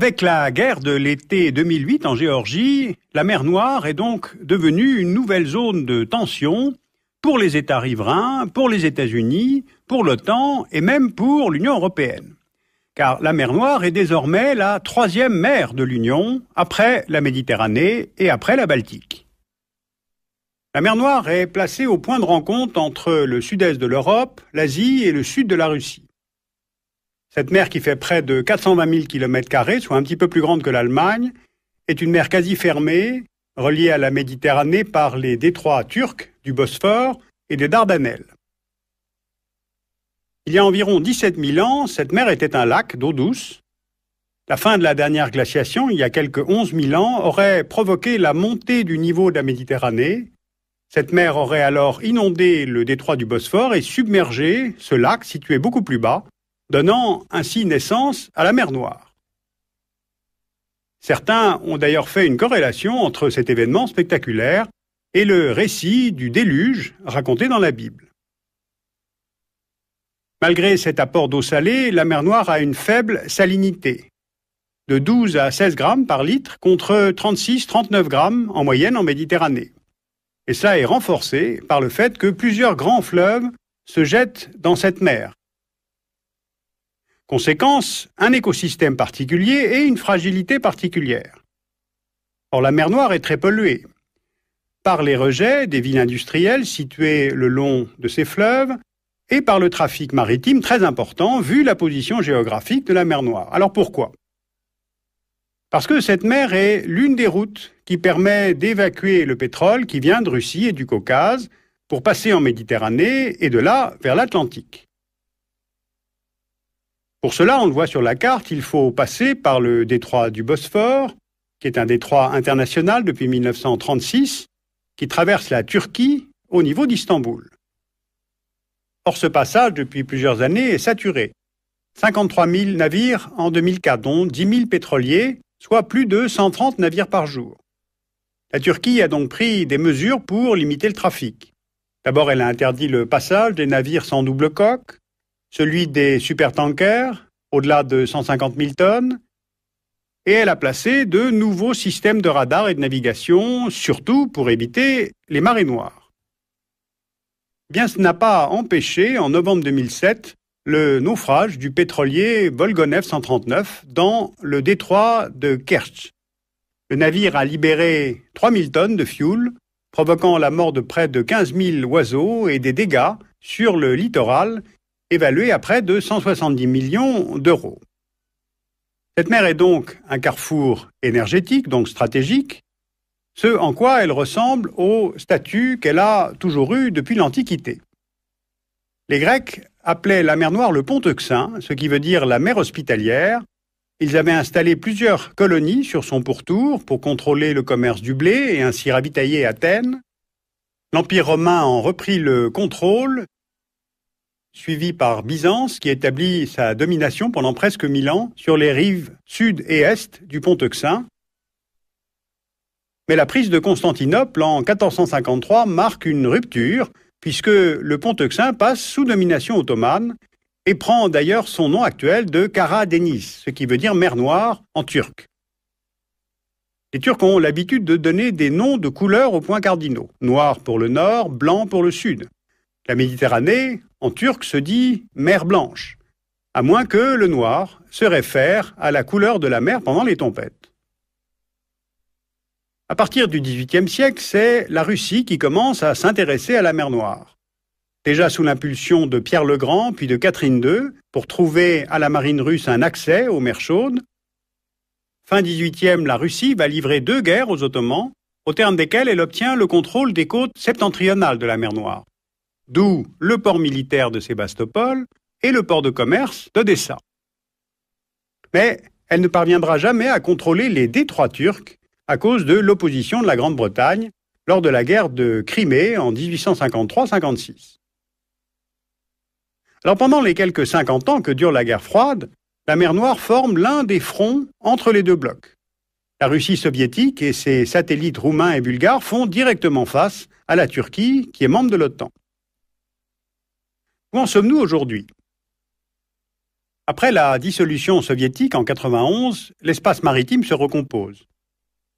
Avec la guerre de l'été 2008 en Géorgie, la mer Noire est donc devenue une nouvelle zone de tension pour les États riverains, pour les États-Unis, pour l'OTAN et même pour l'Union européenne. Car la mer Noire est désormais la troisième mer de l'Union, après la Méditerranée et après la Baltique. La mer Noire est placée au point de rencontre entre le sud-est de l'Europe, l'Asie et le sud de la Russie. Cette mer qui fait près de 420 000 km, soit un petit peu plus grande que l'Allemagne, est une mer quasi fermée, reliée à la Méditerranée par les détroits turcs, du Bosphore et des Dardanelles. Il y a environ 17 000 ans, cette mer était un lac d'eau douce. La fin de la dernière glaciation, il y a quelques 11 000 ans, aurait provoqué la montée du niveau de la Méditerranée. Cette mer aurait alors inondé le détroit du Bosphore et submergé ce lac situé beaucoup plus bas, donnant ainsi naissance à la mer Noire. Certains ont d'ailleurs fait une corrélation entre cet événement spectaculaire et le récit du déluge raconté dans la Bible. Malgré cet apport d'eau salée, la mer Noire a une faible salinité, de 12 à 16 grammes par litre contre 36-39 grammes en moyenne en Méditerranée. Et cela est renforcé par le fait que plusieurs grands fleuves se jettent dans cette mer, Conséquence, un écosystème particulier et une fragilité particulière. Or, la mer Noire est très polluée. Par les rejets des villes industrielles situées le long de ces fleuves et par le trafic maritime très important vu la position géographique de la mer Noire. Alors pourquoi Parce que cette mer est l'une des routes qui permet d'évacuer le pétrole qui vient de Russie et du Caucase pour passer en Méditerranée et de là vers l'Atlantique. Pour cela, on le voit sur la carte, il faut passer par le détroit du Bosphore, qui est un détroit international depuis 1936, qui traverse la Turquie au niveau d'Istanbul. Or, ce passage, depuis plusieurs années, est saturé. 53 000 navires en 2004, dont 10 000 pétroliers, soit plus de 130 navires par jour. La Turquie a donc pris des mesures pour limiter le trafic. D'abord, elle a interdit le passage des navires sans double coque, celui des supertankers, au-delà de 150 000 tonnes, et elle a placé de nouveaux systèmes de radar et de navigation, surtout pour éviter les marées noires. Eh bien, ce n'a pas empêché, en novembre 2007, le naufrage du pétrolier Volgonev 139 dans le détroit de Kerch. Le navire a libéré 3000 tonnes de fuel, provoquant la mort de près de 15 000 oiseaux et des dégâts sur le littoral évalué à près de 170 millions d'euros. Cette mer est donc un carrefour énergétique, donc stratégique, ce en quoi elle ressemble au statut qu'elle a toujours eu depuis l'Antiquité. Les Grecs appelaient la mer Noire le pont ce qui veut dire la mer hospitalière. Ils avaient installé plusieurs colonies sur son pourtour pour contrôler le commerce du blé et ainsi ravitailler Athènes. L'Empire romain en reprit le contrôle suivi par Byzance qui établit sa domination pendant presque mille ans sur les rives sud et est du pont Euxin. Mais la prise de Constantinople en 1453 marque une rupture puisque le pont Euxin passe sous domination ottomane et prend d'ailleurs son nom actuel de Kara Deniz, ce qui veut dire mer noire en turc. Les Turcs ont l'habitude de donner des noms de couleurs aux points cardinaux, noir pour le nord, blanc pour le sud. La Méditerranée, en turc se dit mer blanche, à moins que le noir se réfère à la couleur de la mer pendant les tempêtes. À partir du XVIIIe siècle, c'est la Russie qui commence à s'intéresser à la mer Noire. Déjà sous l'impulsion de Pierre le Grand puis de Catherine II, pour trouver à la marine russe un accès aux mers chaudes, fin XVIIIe, la Russie va livrer deux guerres aux Ottomans, au terme desquelles elle obtient le contrôle des côtes septentrionales de la mer Noire d'où le port militaire de Sébastopol et le port de commerce d'Odessa. Mais elle ne parviendra jamais à contrôler les détroits turcs à cause de l'opposition de la Grande-Bretagne lors de la guerre de Crimée en 1853-56. Alors pendant les quelques 50 ans que dure la guerre froide, la mer Noire forme l'un des fronts entre les deux blocs. La Russie soviétique et ses satellites roumains et bulgares font directement face à la Turquie, qui est membre de l'OTAN. Où en sommes-nous aujourd'hui Après la dissolution soviétique en 1991, l'espace maritime se recompose.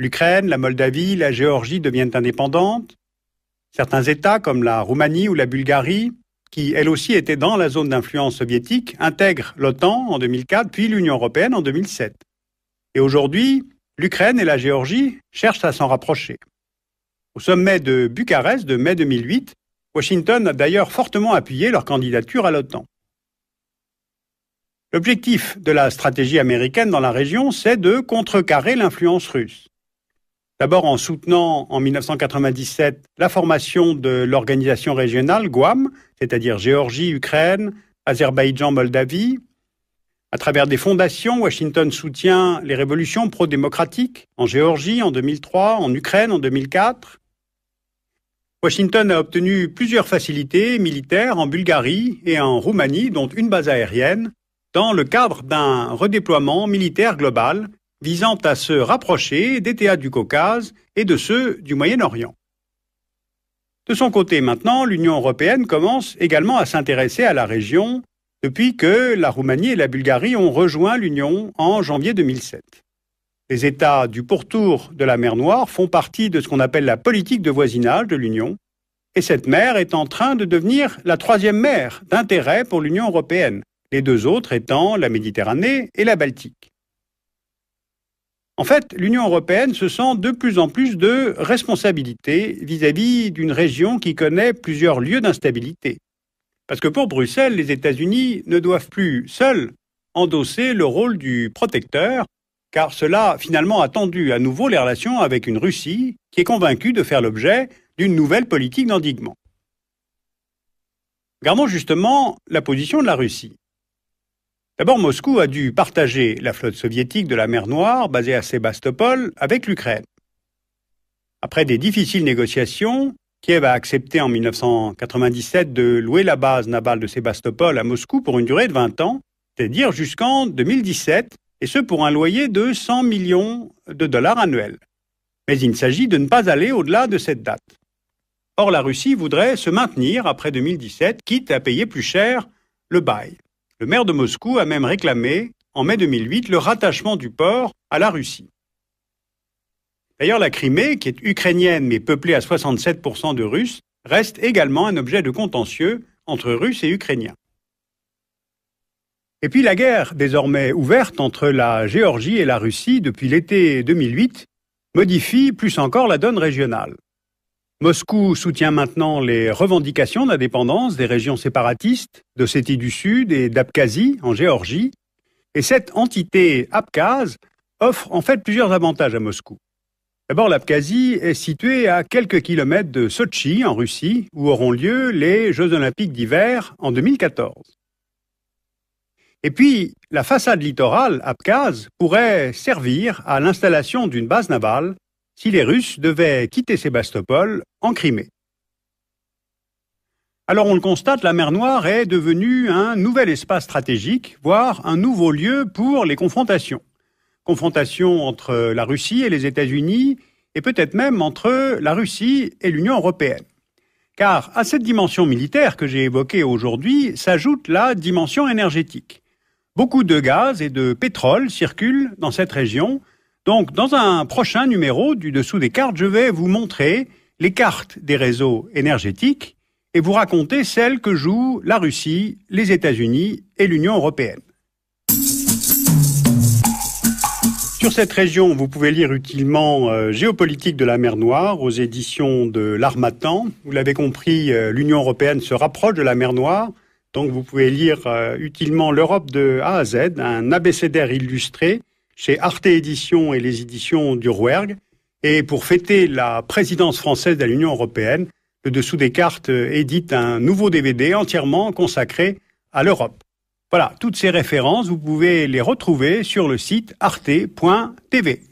L'Ukraine, la Moldavie, la Géorgie deviennent indépendantes. Certains États, comme la Roumanie ou la Bulgarie, qui elles aussi étaient dans la zone d'influence soviétique, intègrent l'OTAN en 2004, puis l'Union européenne en 2007. Et aujourd'hui, l'Ukraine et la Géorgie cherchent à s'en rapprocher. Au sommet de Bucarest de mai 2008, Washington a d'ailleurs fortement appuyé leur candidature à l'OTAN. L'objectif de la stratégie américaine dans la région, c'est de contrecarrer l'influence russe. D'abord en soutenant en 1997 la formation de l'organisation régionale Guam, c'est-à-dire Géorgie, Ukraine, Azerbaïdjan, Moldavie. À travers des fondations, Washington soutient les révolutions pro-démocratiques en Géorgie en 2003, en Ukraine en 2004. Washington a obtenu plusieurs facilités militaires en Bulgarie et en Roumanie, dont une base aérienne, dans le cadre d'un redéploiement militaire global visant à se rapprocher des théâtres du Caucase et de ceux du Moyen-Orient. De son côté maintenant, l'Union européenne commence également à s'intéresser à la région depuis que la Roumanie et la Bulgarie ont rejoint l'Union en janvier 2007. Les États du pourtour de la mer Noire font partie de ce qu'on appelle la politique de voisinage de l'Union, et cette mer est en train de devenir la troisième mer d'intérêt pour l'Union européenne, les deux autres étant la Méditerranée et la Baltique. En fait, l'Union européenne se sent de plus en plus de responsabilité vis-à-vis d'une région qui connaît plusieurs lieux d'instabilité. Parce que pour Bruxelles, les États-Unis ne doivent plus seuls endosser le rôle du protecteur car cela finalement a tendu à nouveau les relations avec une Russie qui est convaincue de faire l'objet d'une nouvelle politique d'endiguement. Gardons justement la position de la Russie. D'abord, Moscou a dû partager la flotte soviétique de la mer Noire, basée à Sébastopol, avec l'Ukraine. Après des difficiles négociations, Kiev a accepté en 1997 de louer la base navale de Sébastopol à Moscou pour une durée de 20 ans, c'est-à-dire jusqu'en 2017, et ce pour un loyer de 100 millions de dollars annuels. Mais il s'agit de ne pas aller au-delà de cette date. Or, la Russie voudrait se maintenir après 2017, quitte à payer plus cher le bail. Le maire de Moscou a même réclamé, en mai 2008, le rattachement du port à la Russie. D'ailleurs, la Crimée, qui est ukrainienne mais peuplée à 67% de Russes, reste également un objet de contentieux entre Russes et Ukrainiens. Et puis la guerre, désormais ouverte entre la Géorgie et la Russie depuis l'été 2008, modifie plus encore la donne régionale. Moscou soutient maintenant les revendications d'indépendance des régions séparatistes d'Ossétie du Sud et d'Abkhazie en Géorgie, et cette entité abkhaze offre en fait plusieurs avantages à Moscou. D'abord, l'Abkhazie est située à quelques kilomètres de Sochi, en Russie, où auront lieu les Jeux olympiques d'hiver en 2014. Et puis, la façade littorale abkhaze pourrait servir à l'installation d'une base navale si les Russes devaient quitter Sébastopol en Crimée. Alors on le constate, la mer Noire est devenue un nouvel espace stratégique, voire un nouveau lieu pour les confrontations. Confrontations entre la Russie et les États-Unis, et peut-être même entre la Russie et l'Union européenne. Car à cette dimension militaire que j'ai évoquée aujourd'hui s'ajoute la dimension énergétique. Beaucoup de gaz et de pétrole circulent dans cette région. Donc, dans un prochain numéro du Dessous des cartes, je vais vous montrer les cartes des réseaux énergétiques et vous raconter celles que jouent la Russie, les États-Unis et l'Union européenne. Sur cette région, vous pouvez lire utilement euh, Géopolitique de la mer Noire aux éditions de l'Armatan. Vous l'avez compris, euh, l'Union européenne se rapproche de la mer Noire donc vous pouvez lire euh, utilement l'Europe de A à Z, un abécédaire illustré chez Arte Éditions et les éditions du Rouergue. Et pour fêter la présidence française de l'Union européenne, le Dessous des cartes euh, édite un nouveau DVD entièrement consacré à l'Europe. Voilà, toutes ces références, vous pouvez les retrouver sur le site arte.tv.